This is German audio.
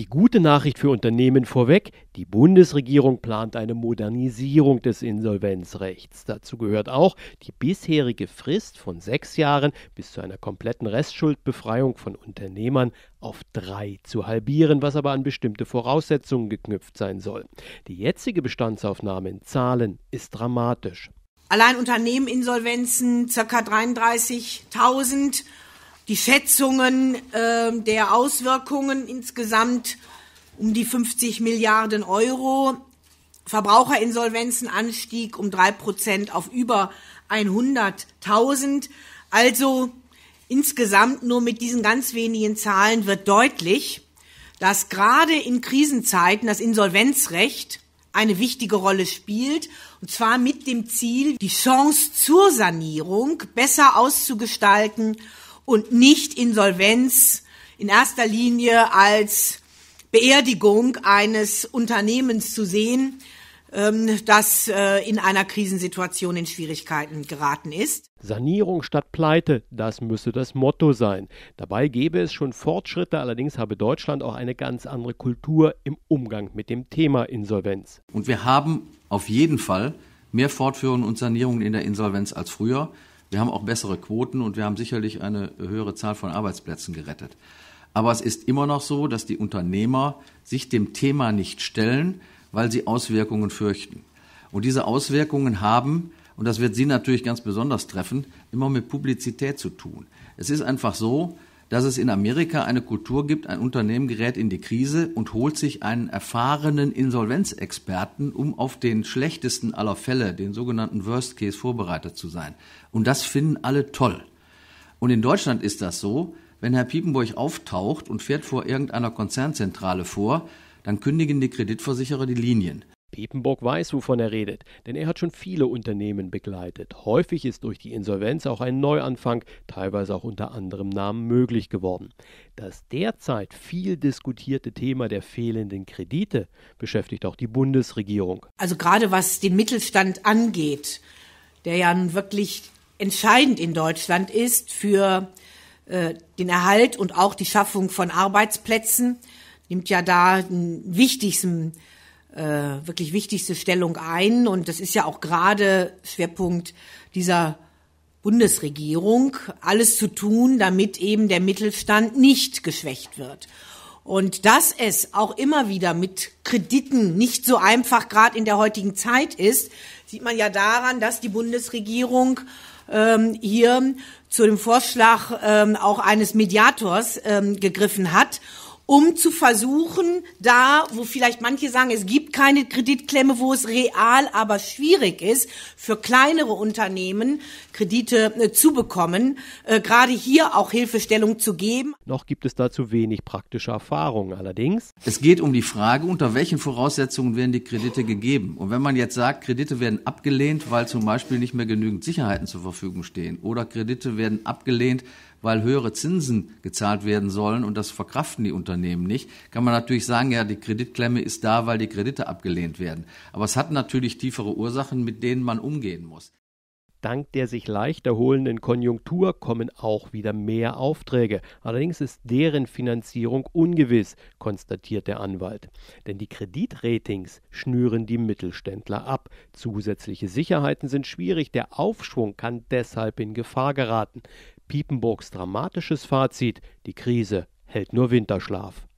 Die gute Nachricht für Unternehmen vorweg, die Bundesregierung plant eine Modernisierung des Insolvenzrechts. Dazu gehört auch die bisherige Frist von sechs Jahren bis zu einer kompletten Restschuldbefreiung von Unternehmern auf drei zu halbieren, was aber an bestimmte Voraussetzungen geknüpft sein soll. Die jetzige Bestandsaufnahme in Zahlen ist dramatisch. Allein Unternehmeninsolvenzen ca. 33.000 die Schätzungen äh, der Auswirkungen insgesamt um die 50 Milliarden Euro, Verbraucherinsolvenzenanstieg um drei Prozent auf über 100.000. Also insgesamt nur mit diesen ganz wenigen Zahlen wird deutlich, dass gerade in Krisenzeiten das Insolvenzrecht eine wichtige Rolle spielt, und zwar mit dem Ziel, die Chance zur Sanierung besser auszugestalten und nicht Insolvenz in erster Linie als Beerdigung eines Unternehmens zu sehen, ähm, das äh, in einer Krisensituation in Schwierigkeiten geraten ist. Sanierung statt Pleite, das müsse das Motto sein. Dabei gäbe es schon Fortschritte, allerdings habe Deutschland auch eine ganz andere Kultur im Umgang mit dem Thema Insolvenz. Und wir haben auf jeden Fall mehr Fortführungen und Sanierungen in der Insolvenz als früher. Wir haben auch bessere Quoten und wir haben sicherlich eine höhere Zahl von Arbeitsplätzen gerettet. Aber es ist immer noch so, dass die Unternehmer sich dem Thema nicht stellen, weil sie Auswirkungen fürchten. Und diese Auswirkungen haben, und das wird Sie natürlich ganz besonders treffen, immer mit Publizität zu tun. Es ist einfach so, dass es in Amerika eine Kultur gibt, ein Unternehmen gerät in die Krise und holt sich einen erfahrenen Insolvenzexperten, um auf den schlechtesten aller Fälle, den sogenannten Worst Case, vorbereitet zu sein. Und das finden alle toll. Und in Deutschland ist das so, wenn Herr Piepenburg auftaucht und fährt vor irgendeiner Konzernzentrale vor, dann kündigen die Kreditversicherer die Linien. Pepenburg weiß, wovon er redet, denn er hat schon viele Unternehmen begleitet. Häufig ist durch die Insolvenz auch ein Neuanfang, teilweise auch unter anderem Namen möglich geworden. Das derzeit viel diskutierte Thema der fehlenden Kredite beschäftigt auch die Bundesregierung. Also gerade was den Mittelstand angeht, der ja nun wirklich entscheidend in Deutschland ist für äh, den Erhalt und auch die Schaffung von Arbeitsplätzen, nimmt ja da einen wichtigsten äh, äh, wirklich wichtigste Stellung ein. Und das ist ja auch gerade Schwerpunkt dieser Bundesregierung, alles zu tun, damit eben der Mittelstand nicht geschwächt wird. Und dass es auch immer wieder mit Krediten nicht so einfach gerade in der heutigen Zeit ist, sieht man ja daran, dass die Bundesregierung ähm, hier zu dem Vorschlag ähm, auch eines Mediators ähm, gegriffen hat um zu versuchen, da, wo vielleicht manche sagen, es gibt keine Kreditklemme, wo es real, aber schwierig ist, für kleinere Unternehmen Kredite äh, zu bekommen, äh, gerade hier auch Hilfestellung zu geben. Noch gibt es dazu wenig praktische Erfahrungen allerdings. Es geht um die Frage, unter welchen Voraussetzungen werden die Kredite gegeben? Und wenn man jetzt sagt, Kredite werden abgelehnt, weil zum Beispiel nicht mehr genügend Sicherheiten zur Verfügung stehen oder Kredite werden abgelehnt, weil höhere Zinsen gezahlt werden sollen und das verkraften die Unternehmen Unternehmen nicht, kann man natürlich sagen, ja, die Kreditklemme ist da, weil die Kredite abgelehnt werden. Aber es hat natürlich tiefere Ursachen, mit denen man umgehen muss. Dank der sich leicht erholenden Konjunktur kommen auch wieder mehr Aufträge. Allerdings ist deren Finanzierung ungewiss, konstatiert der Anwalt. Denn die Kreditratings schnüren die Mittelständler ab. Zusätzliche Sicherheiten sind schwierig. Der Aufschwung kann deshalb in Gefahr geraten. Piepenburgs dramatisches Fazit: Die Krise hält nur Winterschlaf